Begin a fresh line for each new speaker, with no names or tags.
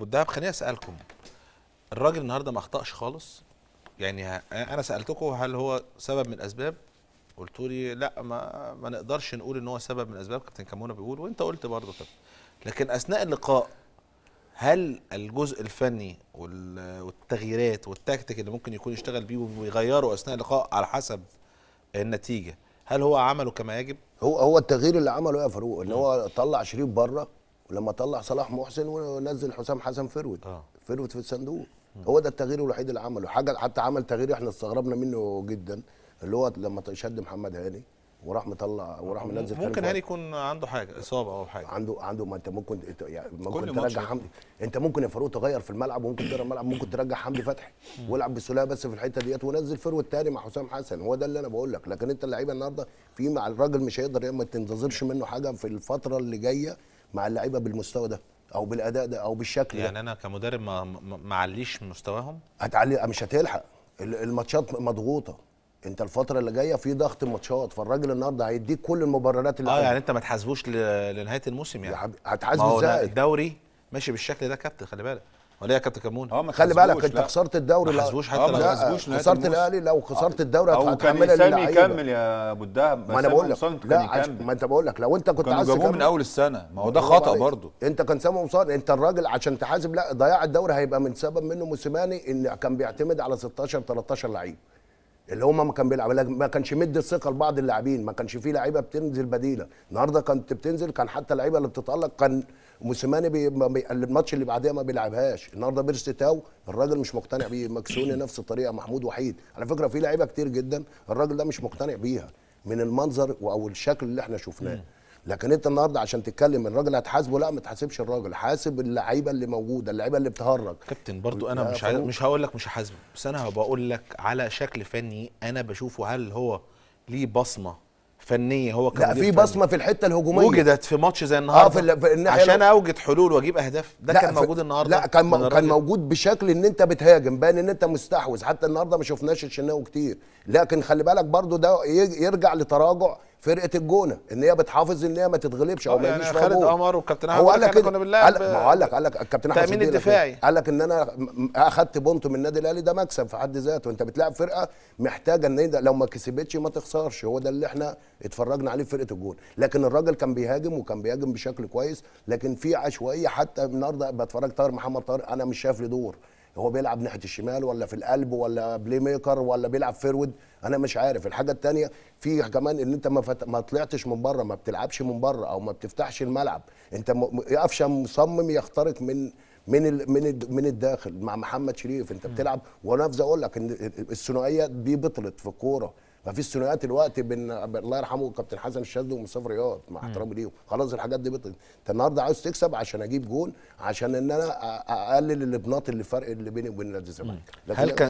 ابو الدهب خليني اسالكم الراجل النهارده ما اخطاش خالص يعني انا سالتكم هل هو سبب من الاسباب قلتوا لي لا ما ما نقدرش نقول ان هو سبب من الاسباب كابتن كمونه بيقول وانت قلت برضه كده لكن اثناء اللقاء هل الجزء الفني والتغييرات والتكتيك اللي ممكن يكون يشتغل بيه ويغيره اثناء اللقاء على حسب النتيجه هل هو عمله كما يجب هو هو التغيير
اللي عمله يا فاروق ان هو طلع شريف بره ولما طلع صلاح محسن ونزل حسام حسن فرود آه. فرود في الصندوق هو ده التغيير الوحيد اللي عمله حاجه حتى عمل تغيير احنا استغربنا منه جدا اللي هو لما شد محمد هاني وراح مطلع وراح منزل ممكن هاني يكون عنده حاجه اصابه او حاجه عنده عنده ما انت ممكن يعني ممكن ترجع حمدي انت ممكن يا فاروق تغير في الملعب وممكن تغير الملعب ممكن ترجع حمدي فتحي والعب بسلاه بس في الحته ديت ونزل فرو التاني مع حسام حسن هو ده اللي انا بقول لك لكن انت اللعيبه النهارده في مع الراجل مش هيقدر ما تنتظرش منه حاجه في الفتره اللي جايه مع اللعيبه بالمستوى ده او بالاداء ده او بالشكل يعني
ده. انا كمدرب ما معليش مستواهم هتعلي مش هتلحق الماتشات
مضغوطه انت الفتره اللي جايه في ضغط ماتشات فالراجل النهارده هيديك كل المبررات اللي اه يعني
انت ما تحاسبوش لنهايه الموسم يعني هتحاسب ازاي الدوري ماشي بالشكل ده كابتن خلي بالك امال يا كابتن كمون آه، خلي بالك انت خسرت الدوري ما حسبوش حتى آه، ما حسبوش خسرت الاهلي
لو خسرت الدوري هتحملها للاعيبه او سامي يكمل
يا ابو الدهب ما انا بقول لك لا ما انت بقول
لك لو انت كنت عايز تجيبوه من اول
السنه ما هو ده خطا برضو
انت كان سامي مصار انت الراجل عشان تحاسب لا ضياع الدوري هيبقى من سبب منه موسيماني ان كان بيعتمد على 16 13 لعيب اللي هم كان بيلعب ما كانش مد الثقه لبعض اللاعبين ما كانش فيه لعيبه بتنزل بديله النهارده كانت بتنزل كان حتى اللعيبه اللي بتتالق كان موسيماني بي... الماتش اللي بعديها ما بيلعبهاش النهارده بيرست تاو الراجل مش مقتنع بيه مكسوني نفس الطريقه محمود وحيد على فكره في لعيبه كتير جدا الراجل ده مش مقتنع بيها من المنظر او الشكل اللي احنا شفناه لكن انت النهارده عشان تتكلم الراجل هتحاسبه لا ما تحاسبش الراجل حاسب اللعيبه اللي موجوده اللعيبه اللي بتهرج
كابتن برضو انا مش عايز مش هقول لك مش هحاسبه بس انا بقول لك على شكل فني انا بشوفه هل هو ليه بصمه فنيه هو كان لا في بصمه في الحته الهجوميه وجدت في ماتش زي النهارده اه في, في عشان لو... اوجد حلول واجيب اهداف ده كان موجود النهارده لا كان م... كان
موجود بشكل ان انت بتهاجم باين ان انت مستحوذ حتى النهارده ما شفناش الشناوي كتير لكن خلي بالك برضو ده يرجع لتراجع فرقه الجونه ان هي بتحافظ ان هي ما تتغلبش او آه، ما يعني يجيش يعني خالد قمر
وكابتن احمد قال لك كنا بنلعب قال لك
قال لك الكابتن احمد التامين الدفاعي قال لك ان انا اخدت بونت من النادي الاهلي ده مكسب في حد ذاته انت بتلعب فرقه محتاجه ان لو ما كسبتش ما تخسرش هو ده اللي احنا اتفرجنا عليه في فرقه الجون لكن الراجل كان بيهاجم وكان بيهاجم بشكل كويس لكن في عشوائيه حتى النهارده بتفرج طاهر محمد طاهر انا مش شايف له دور هو بيلعب ناحيه الشمال ولا في القلب ولا بلاي ميكر ولا بيلعب فيرود انا مش عارف الحاجه الثانيه في كمان ان انت ما, فت... ما طلعتش من بره ما بتلعبش من بره او ما بتفتحش الملعب انت م... قفشه مصمم يخترق من من ال... من ال... من الداخل مع محمد شريف انت بتلعب وانا عايز اقول لك ان الثنائيه دي بطلت في الكوره ما فيش ثنائيات الوقت بين الله يرحمه كابتن حسن الشاذلي ومصطفى رياض مع احترامي ليهم خلاص الحاجات دي بطلت انت النهارده عاوز تكسب عشان اجيب جول عشان ان انا اقلل الابناط اللي فرق اللي بيني وبين نادي الزمالك هل كان